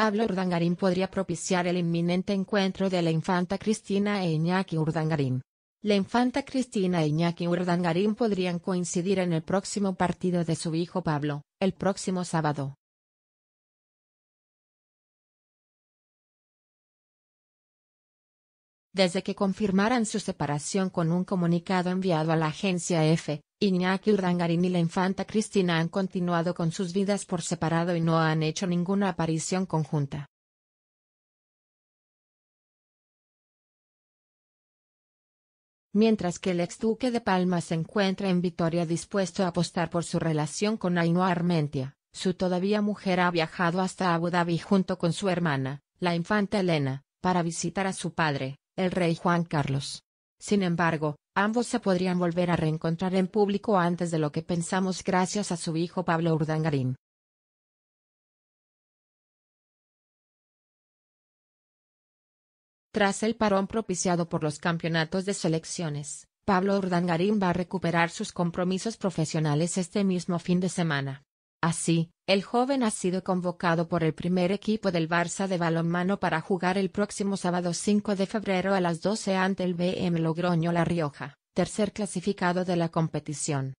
Pablo Urdangarín podría propiciar el inminente encuentro de la infanta Cristina e Iñaki Urdangarín. La infanta Cristina e Iñaki Urdangarín podrían coincidir en el próximo partido de su hijo Pablo, el próximo sábado. Desde que confirmaran su separación con un comunicado enviado a la agencia F, Iñaki Rangarín y la infanta Cristina han continuado con sus vidas por separado y no han hecho ninguna aparición conjunta. Mientras que el ex duque de Palma se encuentra en Vitoria dispuesto a apostar por su relación con Ainhoa Armentia, su todavía mujer ha viajado hasta Abu Dhabi junto con su hermana, la infanta Elena, para visitar a su padre, el rey Juan Carlos. Sin embargo, ambos se podrían volver a reencontrar en público antes de lo que pensamos gracias a su hijo Pablo Urdangarín. Tras el parón propiciado por los campeonatos de selecciones, Pablo Urdangarín va a recuperar sus compromisos profesionales este mismo fin de semana. Así, el joven ha sido convocado por el primer equipo del Barça de balonmano para jugar el próximo sábado 5 de febrero a las 12 ante el BM Logroño La Rioja, tercer clasificado de la competición.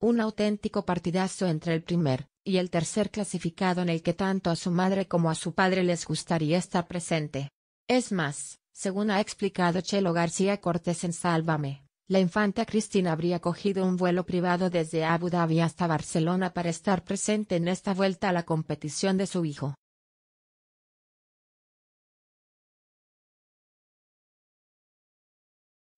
Un auténtico partidazo entre el primer y el tercer clasificado en el que tanto a su madre como a su padre les gustaría estar presente. Es más, según ha explicado Chelo García Cortés en Sálvame, la infanta Cristina habría cogido un vuelo privado desde Abu Dhabi hasta Barcelona para estar presente en esta vuelta a la competición de su hijo.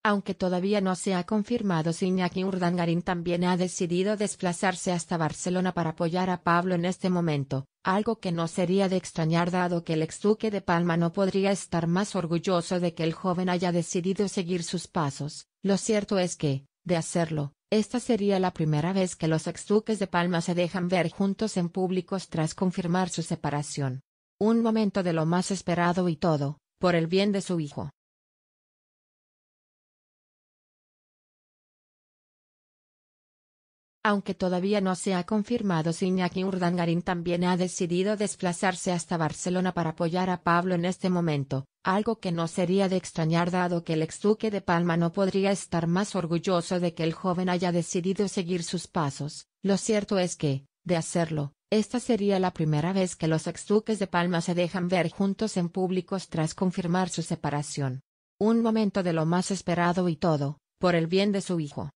aunque todavía no se ha confirmado si Iñaki Urdangarín también ha decidido desplazarse hasta Barcelona para apoyar a Pablo en este momento, algo que no sería de extrañar dado que el ex de Palma no podría estar más orgulloso de que el joven haya decidido seguir sus pasos. Lo cierto es que, de hacerlo, esta sería la primera vez que los exduques de Palma se dejan ver juntos en públicos tras confirmar su separación. Un momento de lo más esperado y todo, por el bien de su hijo. Aunque todavía no se ha confirmado si Iñaki Urdangarín también ha decidido desplazarse hasta Barcelona para apoyar a Pablo en este momento, algo que no sería de extrañar dado que el ex de Palma no podría estar más orgulloso de que el joven haya decidido seguir sus pasos. Lo cierto es que, de hacerlo, esta sería la primera vez que los exduques de Palma se dejan ver juntos en públicos tras confirmar su separación. Un momento de lo más esperado y todo, por el bien de su hijo.